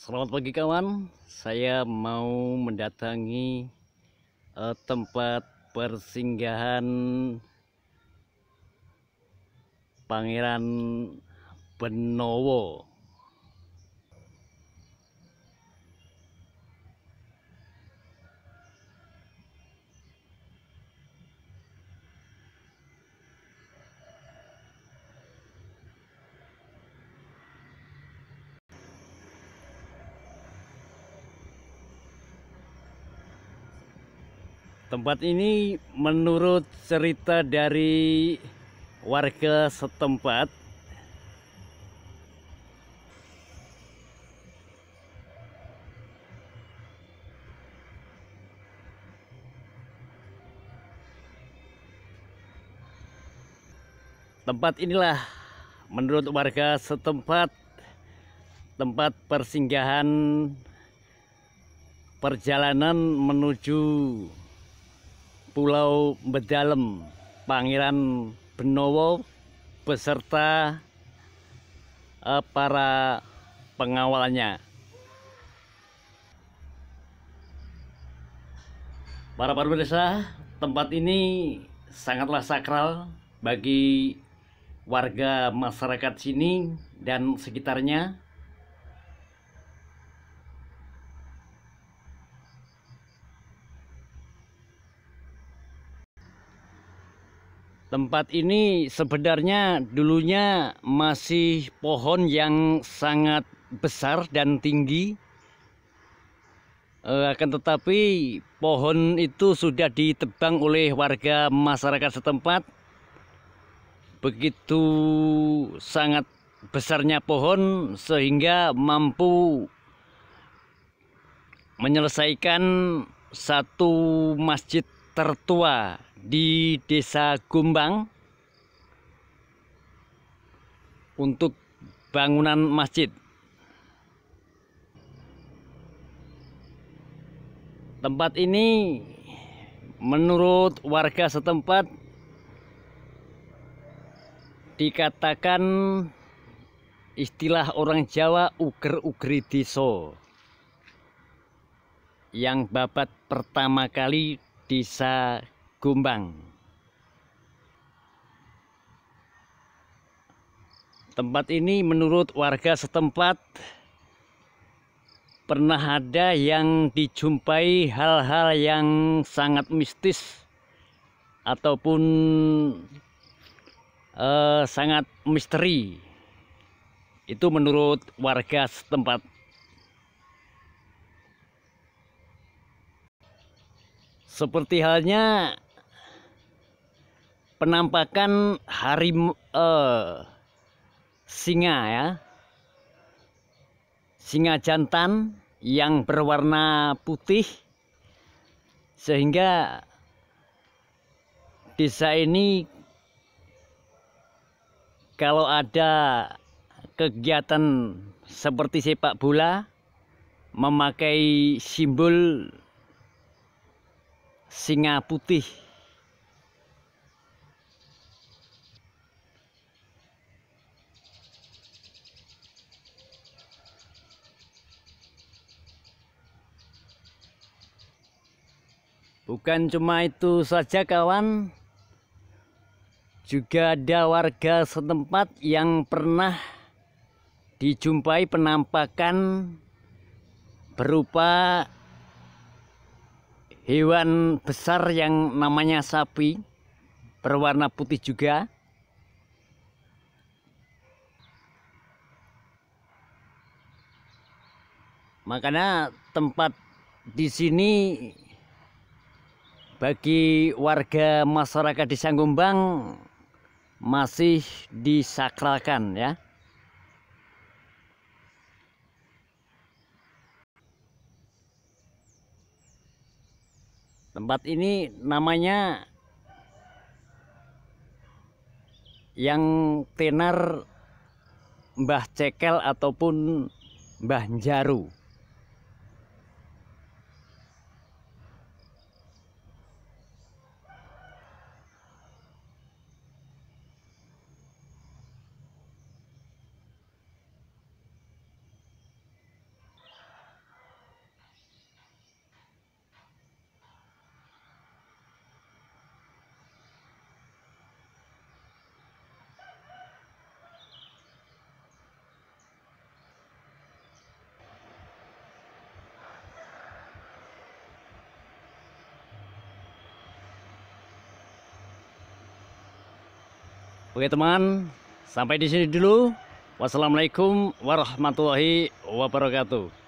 Selamat pagi kawan, saya mau mendatangi uh, tempat persinggahan Pangeran Benowo. Tempat ini menurut cerita dari warga setempat Tempat inilah menurut warga setempat tempat persinggahan perjalanan menuju Pulau Bedalem, Pangeran Benowo beserta eh, para pengawalannya. Para pemirsa, tempat ini sangatlah sakral bagi warga masyarakat sini dan sekitarnya Tempat ini sebenarnya dulunya masih pohon yang sangat besar dan tinggi. E, akan tetapi pohon itu sudah ditebang oleh warga masyarakat setempat. Begitu sangat besarnya pohon sehingga mampu menyelesaikan satu masjid tertua di Desa Gumbang untuk bangunan masjid. Tempat ini menurut warga setempat dikatakan istilah orang Jawa uger-ugri diso yang babat pertama kali Desa Gumbang. Tempat ini menurut warga setempat pernah ada yang dijumpai hal-hal yang sangat mistis ataupun eh, sangat misteri. Itu menurut warga setempat. seperti halnya penampakan harimau uh, eh, singa ya singa jantan yang berwarna putih sehingga desa ini kalau ada kegiatan seperti sepak bola memakai simbol singa putih Bukan cuma itu saja kawan Juga ada warga setempat yang pernah dijumpai penampakan berupa hewan besar yang namanya sapi berwarna putih juga makanya tempat di sini bagi warga masyarakat di Sanggumbang masih disakralkan ya Tempat ini namanya yang tenar Mbah Cekel ataupun Mbah Jaru. Oke teman, sampai di sini dulu. Wassalamualaikum warahmatullahi wabarakatuh.